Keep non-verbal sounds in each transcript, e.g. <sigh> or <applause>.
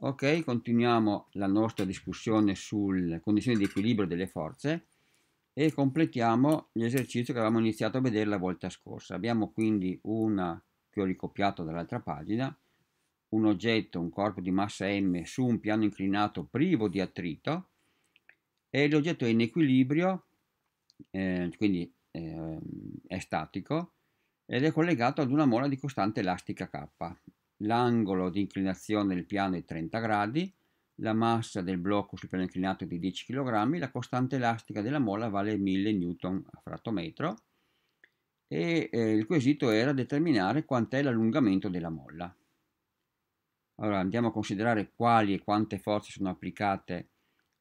Ok, continuiamo la nostra discussione sulle condizioni di equilibrio delle forze e completiamo l'esercizio che avevamo iniziato a vedere la volta scorsa. Abbiamo quindi una che ho ricopiato dall'altra pagina, un oggetto, un corpo di massa m su un piano inclinato privo di attrito e l'oggetto è in equilibrio, eh, quindi eh, è statico ed è collegato ad una mola di costante elastica K l'angolo di inclinazione del piano è 30 gradi, la massa del blocco sul piano inclinato è di 10 kg, la costante elastica della molla vale 1000 N a fratto metro e eh, il quesito era determinare quant'è l'allungamento della molla. Allora andiamo a considerare quali e quante forze sono applicate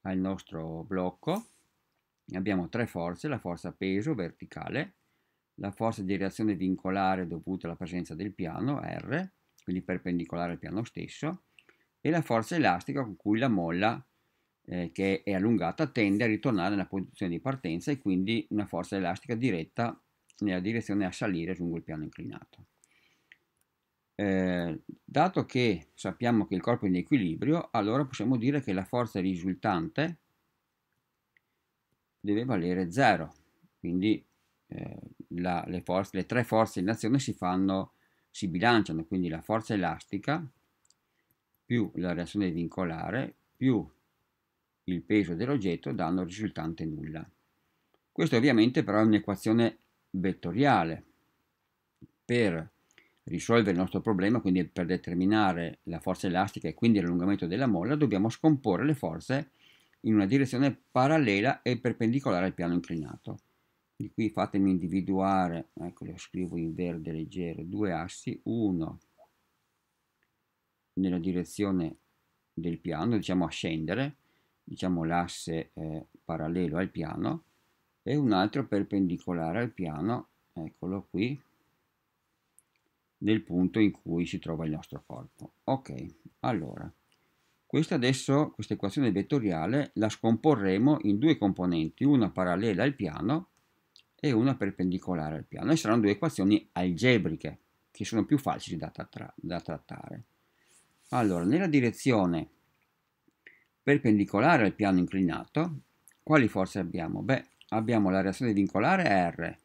al nostro blocco. Abbiamo tre forze, la forza peso verticale, la forza di reazione vincolare dovuta alla presenza del piano R quindi perpendicolare al piano stesso, e la forza elastica con cui la molla eh, che è allungata tende a ritornare nella posizione di partenza e quindi una forza elastica diretta nella direzione a salire lungo il piano inclinato. Eh, dato che sappiamo che il corpo è in equilibrio, allora possiamo dire che la forza risultante deve valere 0, quindi eh, la, le, forze, le tre forze in azione si fanno si bilanciano, quindi la forza elastica più la reazione vincolare più il peso dell'oggetto danno risultante nulla. Questa ovviamente però è un'equazione vettoriale. Per risolvere il nostro problema, quindi per determinare la forza elastica e quindi l'allungamento della molla, dobbiamo scomporre le forze in una direzione parallela e perpendicolare al piano inclinato di qui fatemi individuare, ecco lo scrivo in verde leggero, due assi, uno nella direzione del piano, diciamo a scendere, diciamo l'asse eh, parallelo al piano, e un altro perpendicolare al piano, eccolo qui, nel punto in cui si trova il nostro corpo. Ok, allora, questa adesso, questa equazione vettoriale, la scomporremo in due componenti, una parallela al piano e una perpendicolare al piano e saranno due equazioni algebriche che sono più facili da, tra da trattare. Allora, nella direzione perpendicolare al piano inclinato, quali forze abbiamo? Beh, abbiamo la reazione vincolare R,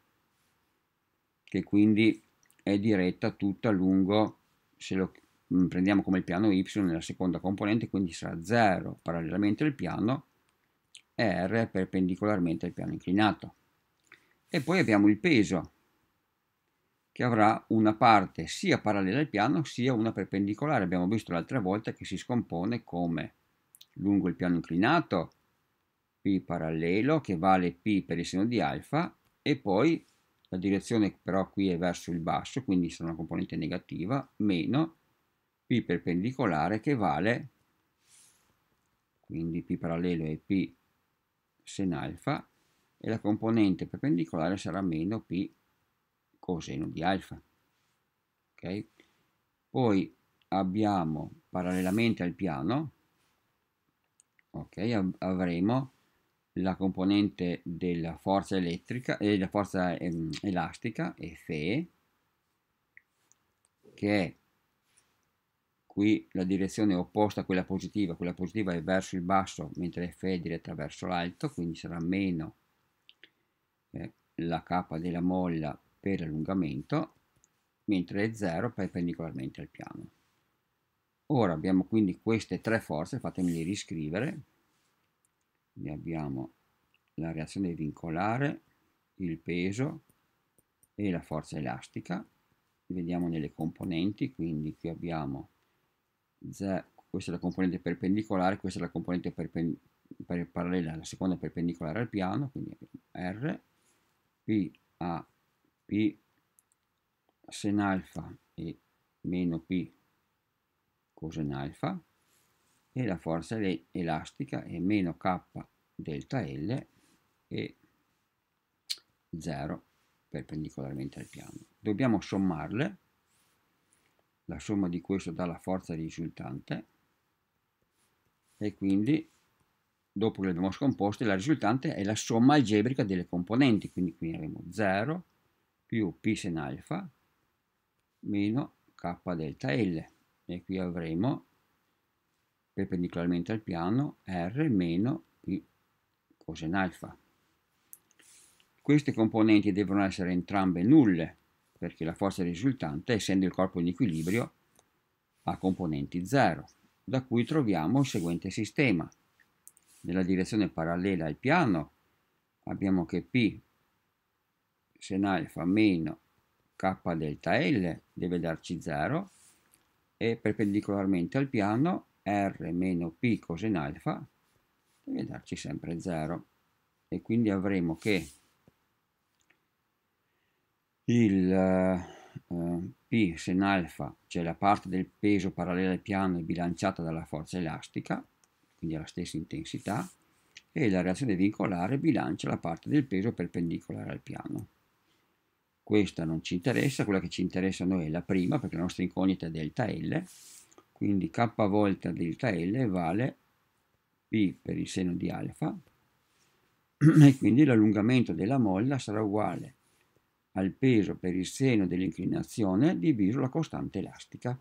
che quindi è diretta tutta lungo, se lo mm, prendiamo come il piano Y nella seconda componente, quindi sarà 0 parallelamente al piano e R perpendicolarmente al piano inclinato. E poi abbiamo il peso, che avrà una parte sia parallela al piano sia una perpendicolare. Abbiamo visto l'altra volta che si scompone come lungo il piano inclinato, P parallelo, che vale P per il seno di alfa, e poi la direzione però qui è verso il basso, quindi sarà una componente negativa, meno P perpendicolare che vale, quindi P parallelo è P sen alfa, e la componente perpendicolare sarà meno P coseno di alfa. Okay? Poi abbiamo parallelamente al piano, okay, av avremo la componente della forza elettrica e eh, della forza ehm, elastica Fe che è qui la direzione opposta a quella positiva, quella positiva è verso il basso mentre FE è diretta verso l'alto, quindi sarà meno la K della molla per allungamento, mentre è 0 perpendicolarmente al piano. Ora abbiamo quindi queste tre forze, fatemele riscrivere. Ne abbiamo la reazione vincolare, il peso e la forza elastica. Vediamo nelle componenti, quindi qui abbiamo questa è la componente perpendicolare, questa è la componente perpen per parallela alla seconda perpendicolare al piano, quindi R P a P sen alfa e meno P cosen alfa e la forza elastica è meno K delta L e 0 perpendicolarmente al piano. Dobbiamo sommarle, la somma di questo dà la forza risultante e quindi dopo che le abbiamo scomposte, la risultante è la somma algebrica delle componenti, quindi qui avremo 0 più P sen alfa meno K delta L e qui avremo perpendicolarmente al piano R meno P cosen alfa. Queste componenti devono essere entrambe nulle perché la forza risultante, essendo il corpo in equilibrio, ha componenti 0, da cui troviamo il seguente sistema della direzione parallela al piano abbiamo che P sen fa meno K delta L deve darci 0 e perpendicolarmente al piano R meno P cosen alfa deve darci sempre 0 e quindi avremo che il uh, P sen alfa, cioè la parte del peso parallela al piano è bilanciata dalla forza elastica quindi alla stessa intensità, e la reazione vincolare bilancia la parte del peso perpendicolare al piano. Questa non ci interessa, quella che ci interessa a noi è la prima, perché la nostra incognita è delta L, quindi k volta delta L vale P per il seno di alfa, <clears throat> e quindi l'allungamento della molla sarà uguale al peso per il seno dell'inclinazione diviso la costante elastica,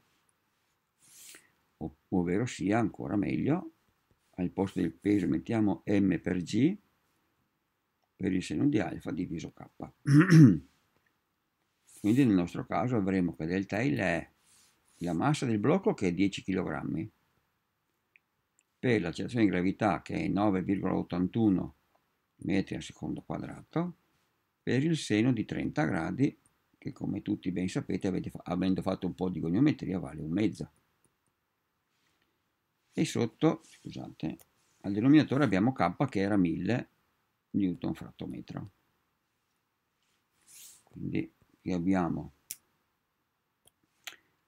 ovvero sia ancora meglio al posto del peso mettiamo m per g per il seno di alfa diviso k. <clears throat> Quindi nel nostro caso avremo che delta L è la massa del blocco che è 10 kg per l'accelerazione di gravità che è 9,81 metri al secondo quadrato per il seno di 30 gradi che come tutti ben sapete avendo fatto un po' di goniometria vale un mezzo e sotto, scusate, al denominatore abbiamo K che era 1000 newton fratto metro. Quindi qui abbiamo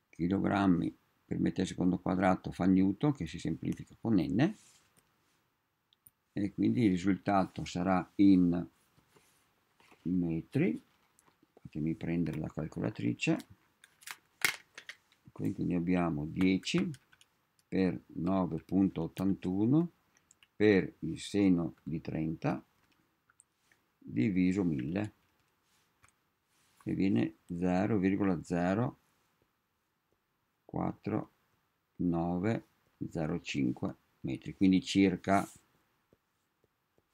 chilogrammi per metro secondo quadrato fa newton che si semplifica con n e quindi il risultato sarà in metri fatemi prendere la calcolatrice quindi abbiamo 10 per 9.81 per il seno di 30 diviso 1000 e viene 0,04905 metri quindi circa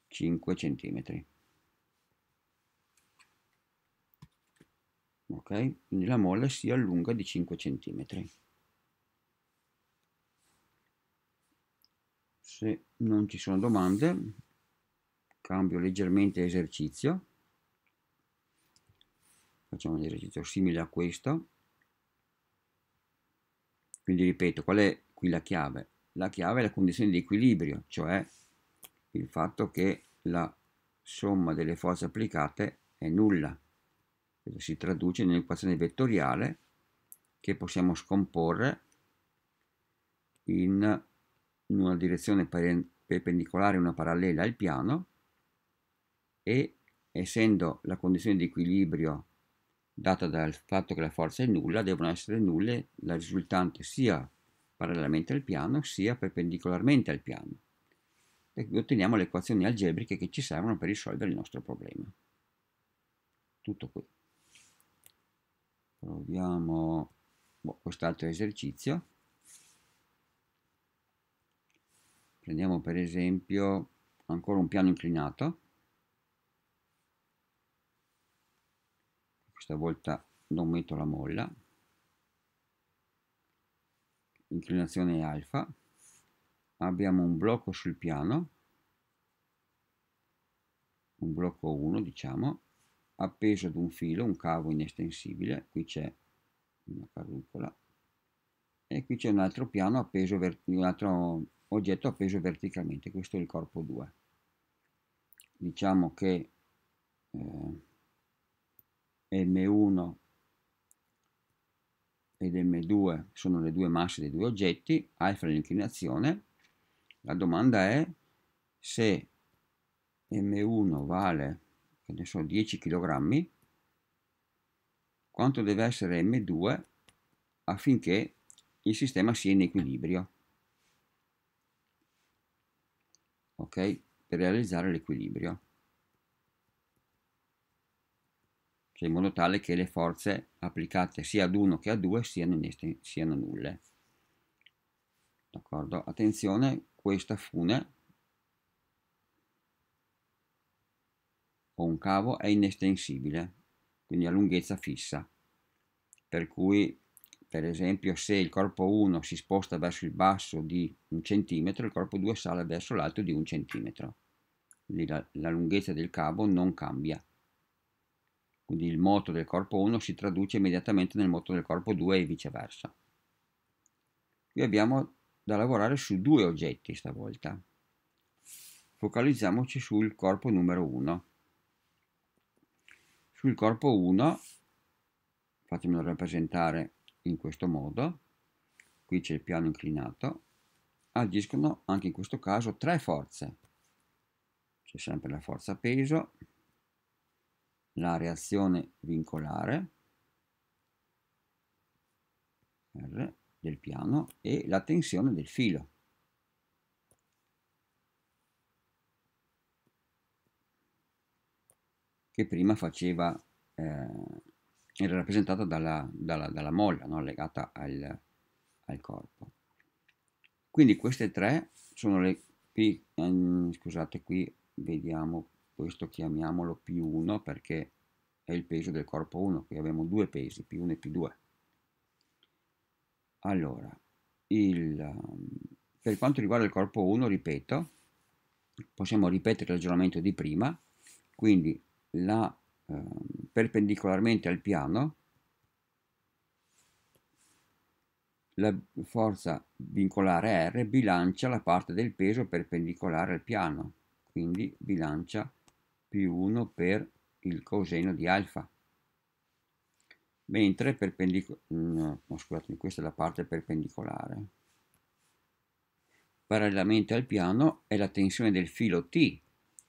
5 centimetri ok quindi la molla si allunga di 5 centimetri se non ci sono domande cambio leggermente esercizio facciamo un esercizio simile a questo quindi ripeto qual è qui la chiave la chiave è la condizione di equilibrio cioè il fatto che la somma delle forze applicate è nulla questo si traduce in un'equazione vettoriale che possiamo scomporre in in una direzione perpendicolare una parallela al piano e essendo la condizione di equilibrio data dal fatto che la forza è nulla, devono essere nulle la risultante sia parallelamente al piano sia perpendicolarmente al piano. E qui otteniamo le equazioni algebriche che ci servono per risolvere il nostro problema. Tutto qui. Proviamo boh, quest'altro esercizio. prendiamo per esempio ancora un piano inclinato questa volta non metto la molla inclinazione alfa abbiamo un blocco sul piano un blocco 1 diciamo appeso ad un filo un cavo inestensibile qui c'è una carrucola e qui c'è un altro piano appeso un altro oggetto appeso verticalmente, questo è il corpo 2. Diciamo che eh, M1 ed M2 sono le due masse dei due oggetti, alfa è l'inclinazione, la domanda è se M1 vale so, 10 kg, quanto deve essere M2 affinché il sistema sia in equilibrio. ok? Per realizzare l'equilibrio. Cioè in modo tale che le forze applicate sia ad uno che a due siano, siano nulle. D'accordo? Attenzione, questa fune o un cavo è inestensibile, quindi a lunghezza fissa, per cui per esempio, se il corpo 1 si sposta verso il basso di un centimetro, il corpo 2 sale verso l'alto di un centimetro. Quindi la, la lunghezza del cavo non cambia. Quindi il moto del corpo 1 si traduce immediatamente nel moto del corpo 2 e viceversa. Qui abbiamo da lavorare su due oggetti stavolta. Focalizziamoci sul corpo numero 1. Sul corpo 1, fatemelo rappresentare in questo modo, qui c'è il piano inclinato, agiscono anche in questo caso tre forze. C'è sempre la forza peso, la reazione vincolare R del piano e la tensione del filo. che prima faceva eh, era rappresentata dalla, dalla, dalla molla no? legata al, al, corpo. Quindi queste tre sono le P, ehm, scusate qui vediamo questo chiamiamolo P1 perché è il peso del corpo 1, qui abbiamo due pesi, P1 e P2. Allora, il, per quanto riguarda il corpo 1, ripeto, possiamo ripetere il ragionamento di prima, quindi la Ehm, perpendicolarmente al piano, la forza vincolare R bilancia la parte del peso perpendicolare al piano, quindi bilancia più 1 per il coseno di alfa. Mentre perpendicolare, no, scusatemi, questa è la parte perpendicolare. Parallelamente al piano è la tensione del filo T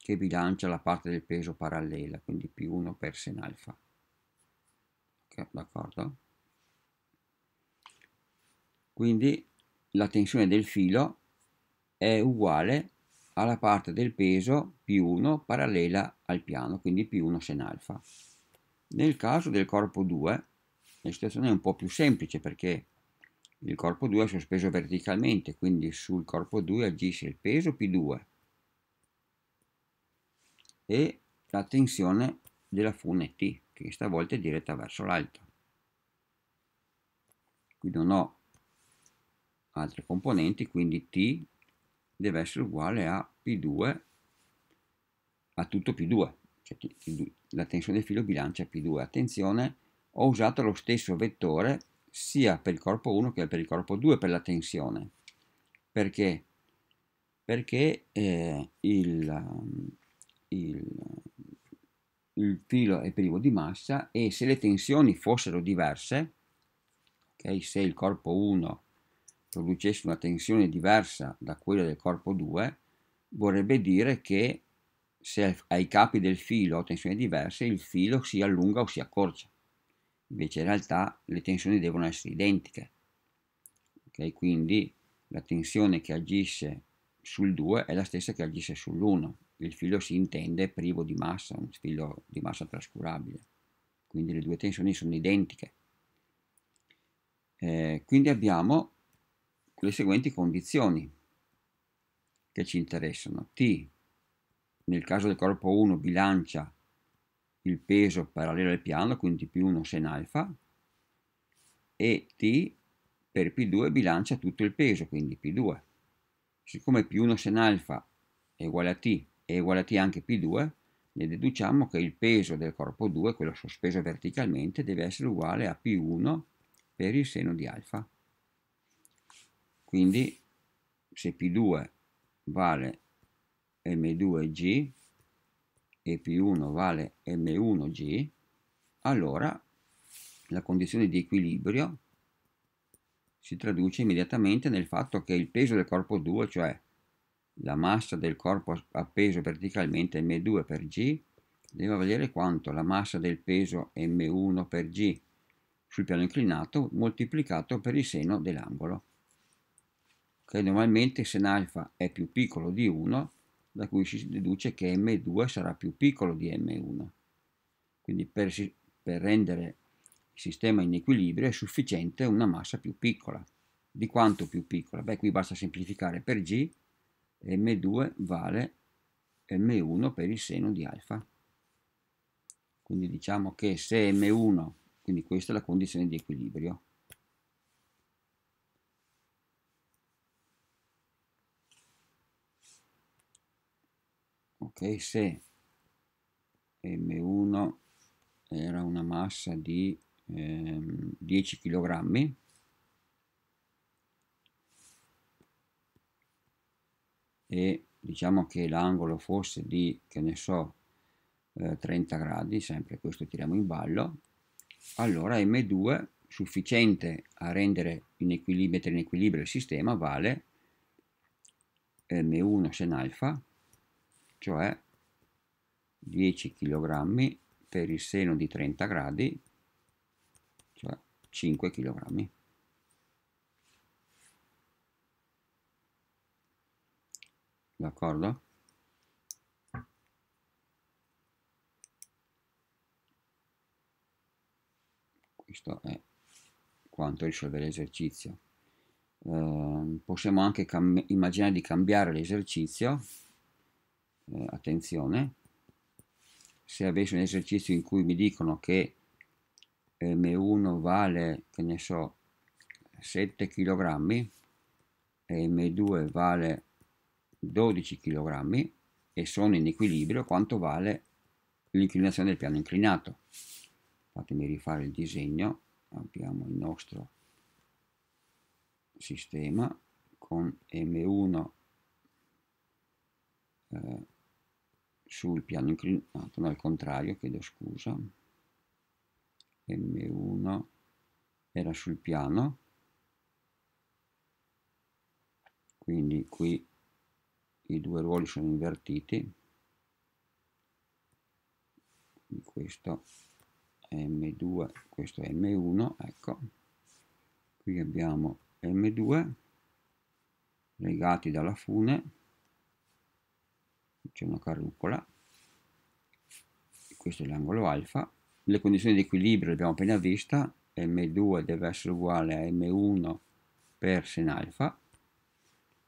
che bilancia la parte del peso parallela, quindi più 1 per sen alfa. Okay, d'accordo? Quindi la tensione del filo è uguale alla parte del peso più 1 parallela al piano, quindi più 1 sen alfa. Nel caso del corpo 2 la situazione è un po' più semplice perché il corpo 2 è sospeso verticalmente, quindi sul corpo 2 agisce il peso P2 e la tensione della fune T, che stavolta è diretta verso l'alto. Qui non ho altre componenti, quindi T deve essere uguale a P2 a tutto P2, cioè P2. la tensione del filo bilancia P2. Attenzione, ho usato lo stesso vettore sia per il corpo 1 che per il corpo 2 per la tensione. Perché? Perché eh, il, il, il filo è privo di massa e se le tensioni fossero diverse, okay, se il corpo 1 producesse una tensione diversa da quella del corpo 2, vorrebbe dire che se ai capi del filo ho tensioni diverse, il filo si allunga o si accorcia. Invece in realtà le tensioni devono essere identiche. Okay, quindi la tensione che agisce sul 2 è la stessa che agisce sull'1 il filo si intende privo di massa, un filo di massa trascurabile. Quindi le due tensioni sono identiche. Eh, quindi abbiamo le seguenti condizioni che ci interessano. T, nel caso del corpo 1, bilancia il peso parallelo al piano, quindi p 1 sen alfa, e T per P2 bilancia tutto il peso, quindi P2. Siccome P1 sen alfa è uguale a T è uguale a t anche P2, ne deduciamo che il peso del corpo 2, quello sospeso verticalmente, deve essere uguale a P1 per il seno di alfa. Quindi se P2 vale M2G e P1 vale M1G, allora la condizione di equilibrio si traduce immediatamente nel fatto che il peso del corpo 2, cioè la massa del corpo appeso verticalmente m2 per g deve valere quanto la massa del peso m1 per g sul piano inclinato moltiplicato per il seno dell'angolo che normalmente se alfa è più piccolo di 1 da cui si deduce che m2 sarà più piccolo di m1 quindi per, per rendere il sistema in equilibrio è sufficiente una massa più piccola di quanto più piccola? beh qui basta semplificare per g m2 vale m1 per il seno di alfa. Quindi diciamo che se m1, quindi questa è la condizione di equilibrio, ok, se m1 era una massa di ehm, 10 kg, e diciamo che l'angolo fosse di, che ne so, eh, 30 gradi, sempre questo tiriamo in ballo, allora M2 sufficiente a rendere in equilibrio, in equilibrio il sistema vale eh, M1 sen alfa, cioè 10 kg per il seno di 30 gradi, cioè 5 kg. d'accordo? Questo è quanto risolve l'esercizio. Eh, possiamo anche immaginare di cambiare l'esercizio, eh, attenzione, se avessi un esercizio in cui mi dicono che M1 ehm, vale, che ne so, 7 kg e M2 vale 12 kg e sono in equilibrio quanto vale l'inclinazione del piano inclinato. Fatemi rifare il disegno, abbiamo il nostro sistema con M1 eh, sul piano inclinato, no al contrario, chiedo scusa, M1 era sul piano, quindi qui i due ruoli sono invertiti questo è M2 questo è M1 ecco qui abbiamo M2 legati dalla fune c'è una carrucola questo è l'angolo alfa le condizioni di equilibrio le abbiamo appena vista M2 deve essere uguale a M1 per sen alfa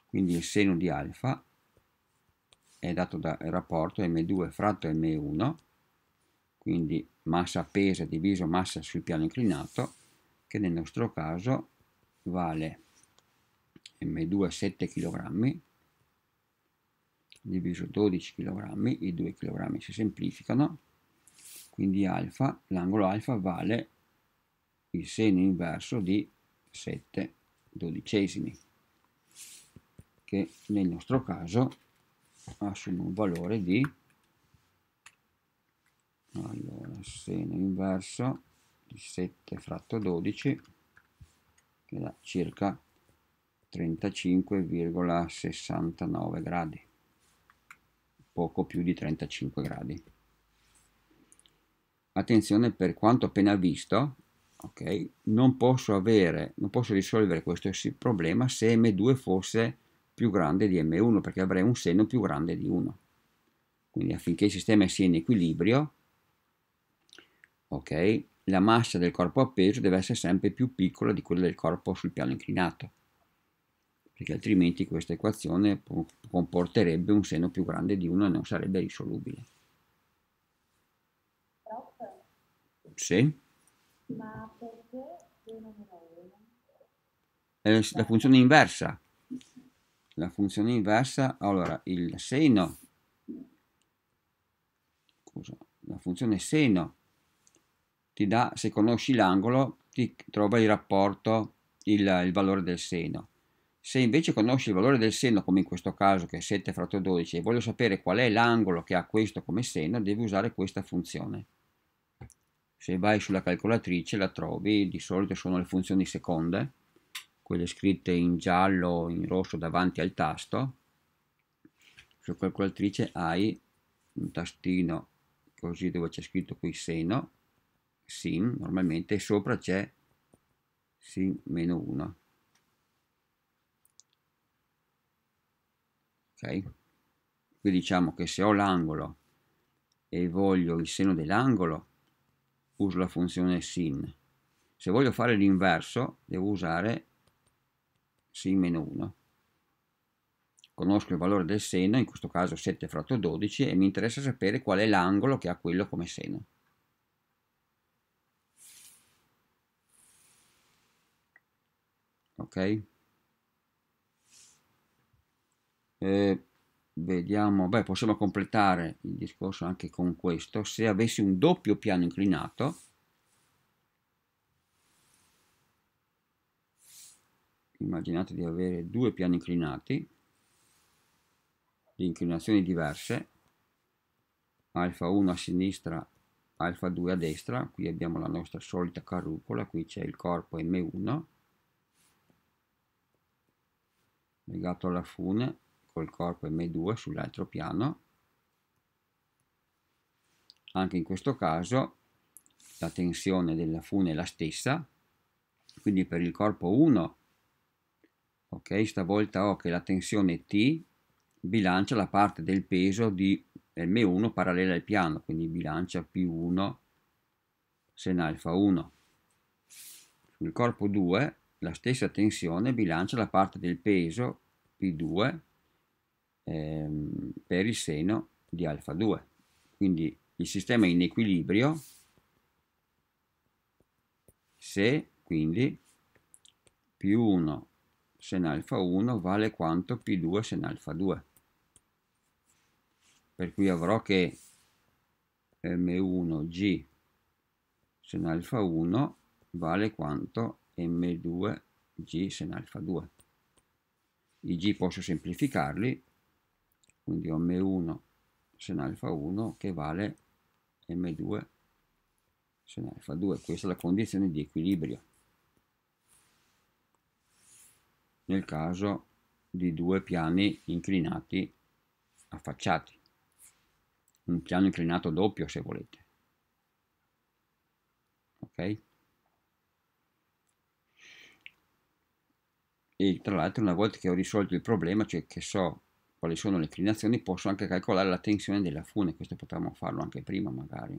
quindi il seno di alfa è dato dal rapporto M2 fratto M1, quindi massa pesa diviso massa sul piano inclinato, che nel nostro caso vale M2 7 kg diviso 12 kg, i 2 kg si semplificano, quindi alfa, l'angolo alfa vale il seno inverso di 7 dodicesimi, che nel nostro caso assume un valore di allora seno inverso di 7 fratto 12 che dà circa 35,69 gradi poco più di 35 gradi attenzione per quanto appena visto ok non posso avere non posso risolvere questo problema se m2 fosse più grande di m1 perché avrei un seno più grande di 1 quindi affinché il sistema sia in equilibrio ok la massa del corpo appeso deve essere sempre più piccola di quella del corpo sul piano inclinato perché altrimenti questa equazione comporterebbe un seno più grande di 1 e non sarebbe risolubile sì ma perché eh, la funzione inversa la funzione inversa, allora il seno, scusa, la funzione seno ti dà, se conosci l'angolo, ti trova il rapporto, il, il, valore del seno. Se invece conosci il valore del seno, come in questo caso che è 7 fratto 12, e voglio sapere qual è l'angolo che ha questo come seno, devi usare questa funzione. Se vai sulla calcolatrice la trovi, di solito sono le funzioni seconde, quelle scritte in giallo o in rosso davanti al tasto sulla calcolatrice hai un tastino così dove c'è scritto qui seno sin normalmente e sopra c'è sin meno 1 ok qui diciamo che se ho l'angolo e voglio il seno dell'angolo uso la funzione sin se voglio fare l'inverso devo usare sì, meno 1. Conosco il valore del seno, in questo caso 7 fratto 12, e mi interessa sapere qual è l'angolo che ha quello come seno. Ok? Eh, vediamo, beh, possiamo completare il discorso anche con questo. Se avessi un doppio piano inclinato, immaginate di avere due piani inclinati di inclinazioni diverse alfa 1 a sinistra alfa 2 a destra qui abbiamo la nostra solita carrucola qui c'è il corpo M1 legato alla fune col corpo M2 sull'altro piano anche in questo caso la tensione della fune è la stessa quindi per il corpo 1 ok stavolta ho che la tensione T bilancia la parte del peso di M1 parallela al piano quindi bilancia P1 sen alfa 1 sul corpo 2 la stessa tensione bilancia la parte del peso P2 ehm, per il seno di alfa 2 quindi il sistema è in equilibrio se quindi P1 sen alfa 1 vale quanto P2 sen alfa 2. Per cui avrò che M1G sen alfa 1 vale quanto M2G sen alfa 2. I G posso semplificarli, quindi ho M1 sen alfa 1 che vale M2 sen alfa 2. Questa è la condizione di equilibrio. nel caso di due piani inclinati affacciati un piano inclinato doppio se volete ok e tra l'altro una volta che ho risolto il problema cioè che so quali sono le inclinazioni posso anche calcolare la tensione della fune questo potremmo farlo anche prima magari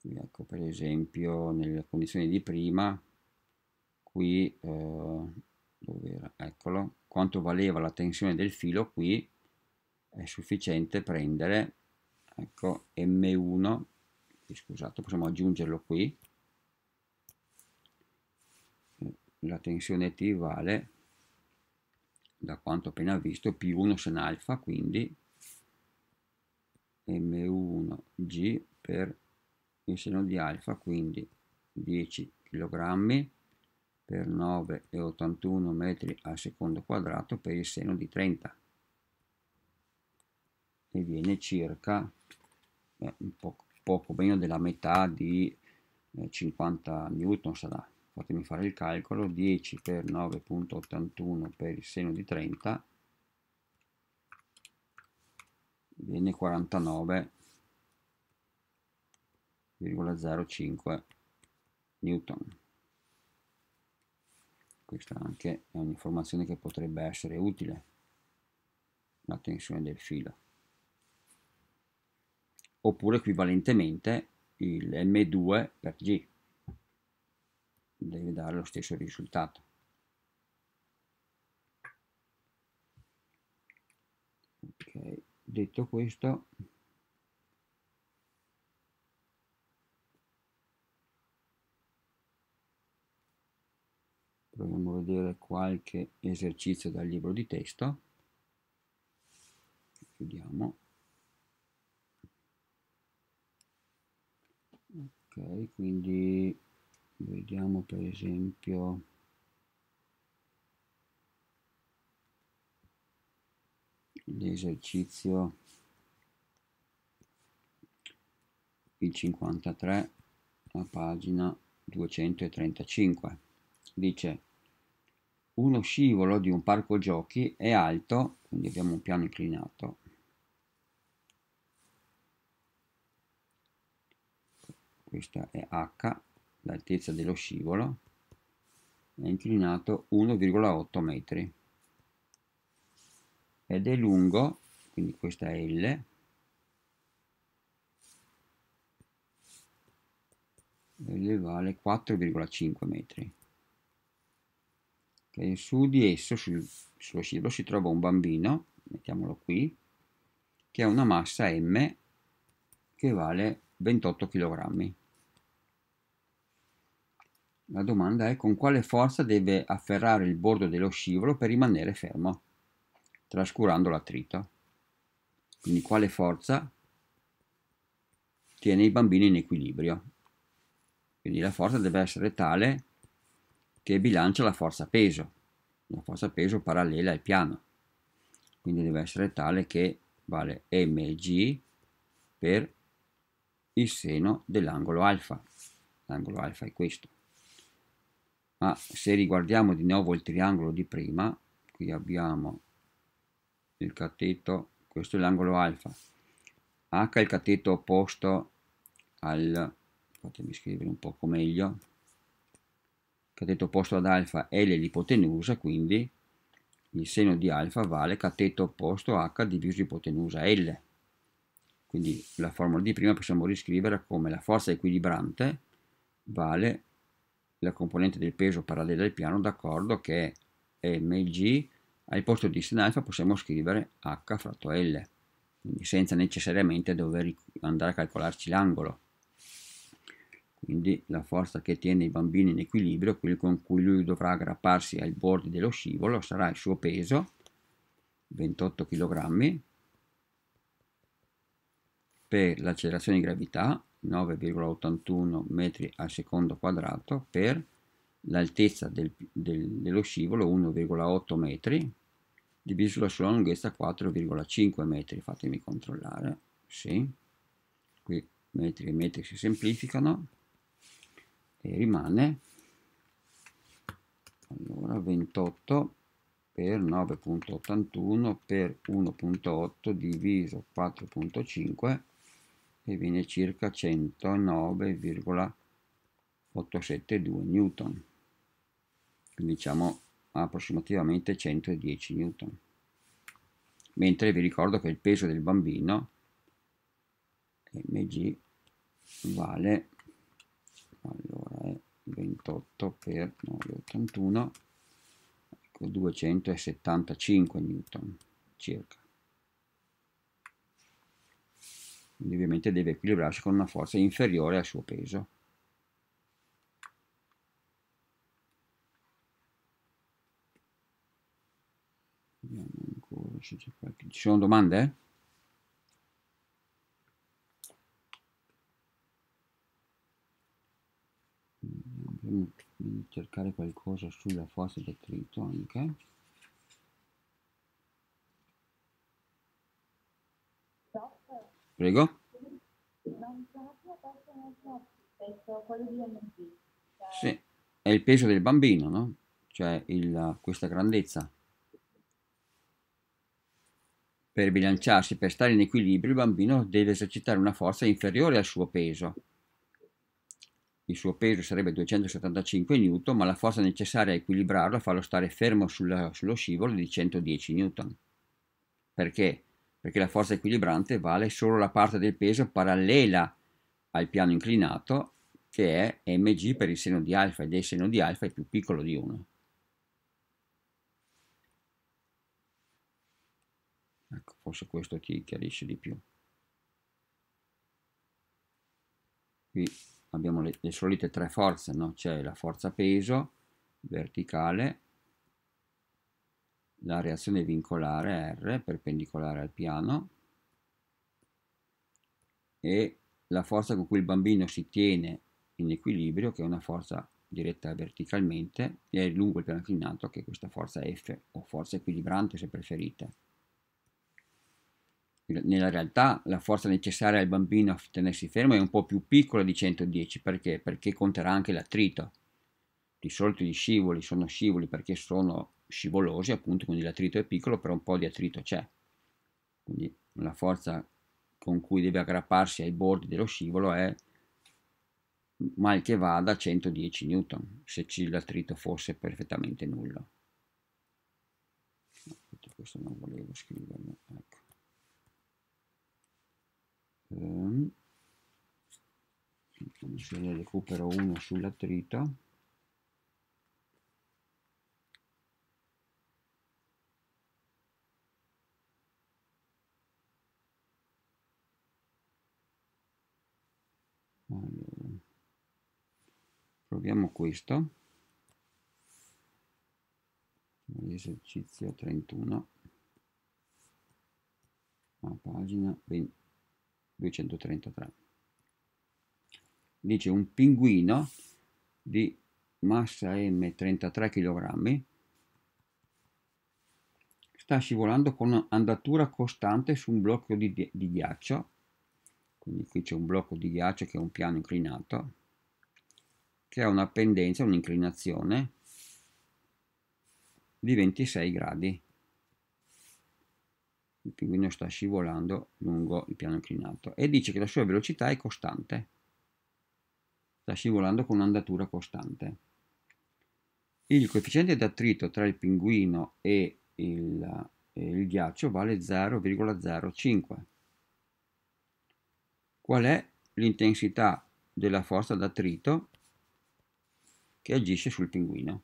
qui ecco per esempio nelle condizioni di prima qui eh, dove era? Eccolo, quanto valeva la tensione del filo qui, è sufficiente prendere, ecco, M1, eh, scusate, possiamo aggiungerlo qui, eh, la tensione T vale, da quanto appena visto, P1 sen alfa, quindi M1G per il seno di alfa, quindi 10 kg per 9,81 metri al secondo quadrato per il seno di 30 e viene circa eh, poco, poco, meno della metà di eh, 50 newton sarà fatemi fare il calcolo 10 per 9.81 per il seno di 30 viene 49,05 newton questa anche è un'informazione che potrebbe essere utile la tensione del filo oppure equivalentemente il M2 per G deve dare lo stesso risultato ok detto questo proviamo a vedere qualche esercizio dal libro di testo chiudiamo ok quindi vediamo per esempio l'esercizio il 53 la pagina 235 dice uno scivolo di un parco giochi è alto, quindi abbiamo un piano inclinato, questa è h, l'altezza dello scivolo, è inclinato 1,8 metri ed è lungo, quindi questa è L, e vale 4,5 metri che su di esso, sul, sullo scivolo, si trova un bambino, mettiamolo qui, che ha una massa M che vale 28 kg. La domanda è con quale forza deve afferrare il bordo dello scivolo per rimanere fermo, trascurando l'attrito. Quindi quale forza tiene i bambini in equilibrio. Quindi la forza deve essere tale che bilancia la forza peso, la forza peso parallela al piano, quindi deve essere tale che vale mg per il seno dell'angolo alfa, l'angolo alfa è questo. Ma se riguardiamo di nuovo il triangolo di prima, qui abbiamo il cateto, questo è l'angolo alfa, h è il cateto opposto al, fatemi scrivere un poco meglio, cateto opposto ad alfa è l'elipotenusa, quindi il seno di alfa vale cateto opposto h diviso ipotenusa L. Quindi la formula di prima possiamo riscrivere come la forza equilibrante vale la componente del peso parallela al piano d'accordo che è mg al posto di sin alfa possiamo scrivere h fratto L, quindi senza necessariamente dover andare a calcolarci l'angolo quindi la forza che tiene i bambini in equilibrio, quello con cui lui dovrà aggrapparsi ai bordi dello scivolo, sarà il suo peso, 28 kg, per l'accelerazione di gravità, 9,81 metri al secondo quadrato, per l'altezza del, del, dello scivolo, 1,8 metri, diviso la sua lunghezza, 4,5 metri, fatemi controllare, sì, qui metri e metri si semplificano, e rimane allora 28 per 9.81 per 1.8 diviso 4.5 e viene circa 109,872 newton quindi diciamo approssimativamente 110 newton mentre vi ricordo che il peso del bambino mg vale allora 28 per 981 ecco 275 newton circa quindi ovviamente deve equilibrarsi con una forza inferiore al suo peso ci sono domande? cercare qualcosa sulla fossa detrito anche prego sì, è il peso del bambino no? cioè il, questa grandezza per bilanciarsi, per stare in equilibrio, il bambino deve esercitare una forza inferiore al suo peso il suo peso sarebbe 275 N, ma la forza necessaria a equilibrarlo fa lo stare fermo sulla, sullo scivolo di 110 N. Perché? Perché la forza equilibrante vale solo la parte del peso parallela al piano inclinato, che è mg per il seno di alfa, ed il seno di alfa è più piccolo di 1. Ecco, forse questo ti chiarisce di più. Qui abbiamo le, le solite tre forze, no? c'è la forza peso verticale, la reazione vincolare R perpendicolare al piano e la forza con cui il bambino si tiene in equilibrio che è una forza diretta verticalmente e lungo il piano inclinato che è questa forza F o forza equilibrante se preferite nella realtà la forza necessaria al bambino a tenersi fermo è un po' più piccola di 110 perché? Perché conterà anche l'attrito. Di solito gli scivoli sono scivoli perché sono scivolosi, appunto, quindi l'attrito è piccolo, però un po' di attrito c'è. Quindi la forza con cui deve aggrapparsi ai bordi dello scivolo è mal che vada 110 newton, se l'attrito fosse perfettamente nullo. Questo non volevo scriverlo, ecco eh, se ne recupero uno sulla allora, proviamo questo esercizio 31 a pagina 20 233. Dice un pinguino di massa M 33 kg sta scivolando con andatura costante su un blocco di, di ghiaccio, quindi qui c'è un blocco di ghiaccio che è un piano inclinato, che ha una pendenza, un'inclinazione di 26 gradi il pinguino sta scivolando lungo il piano inclinato e dice che la sua velocità è costante, sta scivolando con un'andatura costante. Il coefficiente d'attrito tra il pinguino e il, e il ghiaccio vale 0,05. Qual è l'intensità della forza d'attrito che agisce sul pinguino?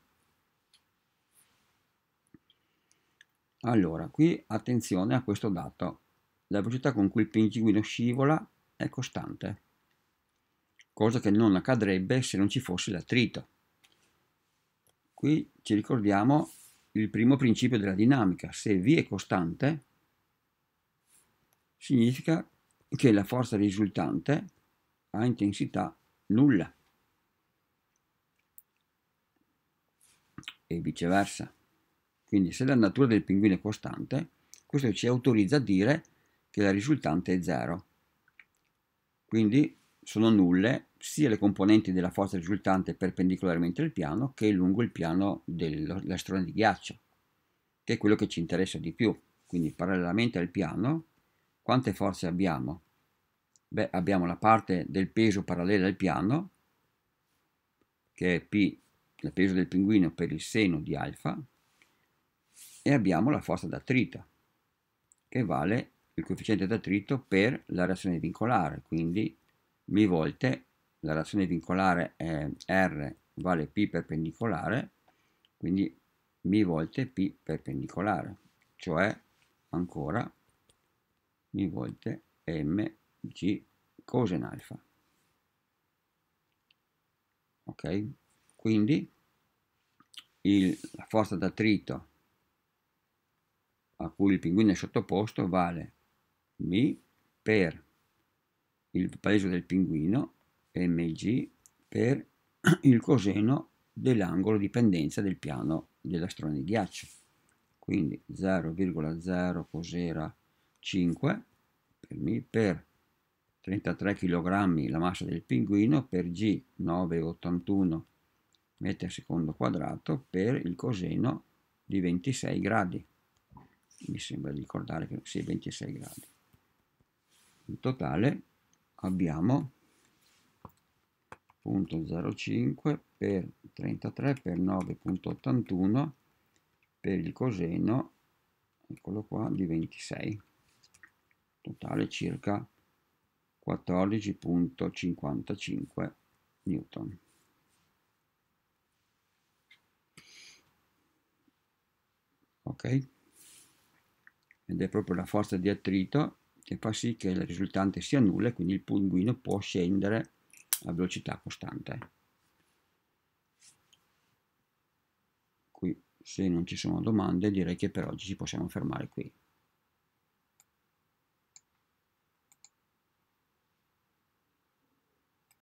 Allora, qui attenzione a questo dato. La velocità con cui il pinguino scivola è costante, cosa che non accadrebbe se non ci fosse l'attrito. Qui ci ricordiamo il primo principio della dinamica. Se V è costante, significa che la forza risultante ha intensità nulla e viceversa. Quindi se la natura del pinguino è costante, questo ci autorizza a dire che la risultante è 0. Quindi sono nulle sia le componenti della forza risultante perpendicolarmente al piano che lungo il piano della strona di ghiaccio, che è quello che ci interessa di più. Quindi parallelamente al piano, quante forze abbiamo? Beh, abbiamo la parte del peso parallela al piano, che è P, il peso del pinguino per il seno di alfa, e abbiamo la forza d'attrito che vale il coefficiente d'attrito per la reazione vincolare, quindi mi volte la reazione vincolare è R vale P perpendicolare, quindi mi volte P perpendicolare, cioè ancora mi volte mg cosen alfa. Ok? Quindi il, la forza d'attrito a cui il pinguino è sottoposto vale μ per il peso del pinguino mg per il coseno dell'angolo di pendenza del piano dell'astrone di ghiaccio. Quindi 0,0 cosera 5 per μ per 33 kg la massa del pinguino per g 9,81 m al secondo quadrato per il coseno di 26 gradi mi sembra di ricordare che sia 26 gradi. In totale abbiamo 0.05 per 33 per 9.81 per il coseno, eccolo qua, di 26, totale circa 14.55 newton. Okay ed è proprio la forza di attrito che fa sì che il risultante sia nulla e quindi il pinguino può scendere a velocità costante. Qui se non ci sono domande direi che per oggi ci possiamo fermare qui.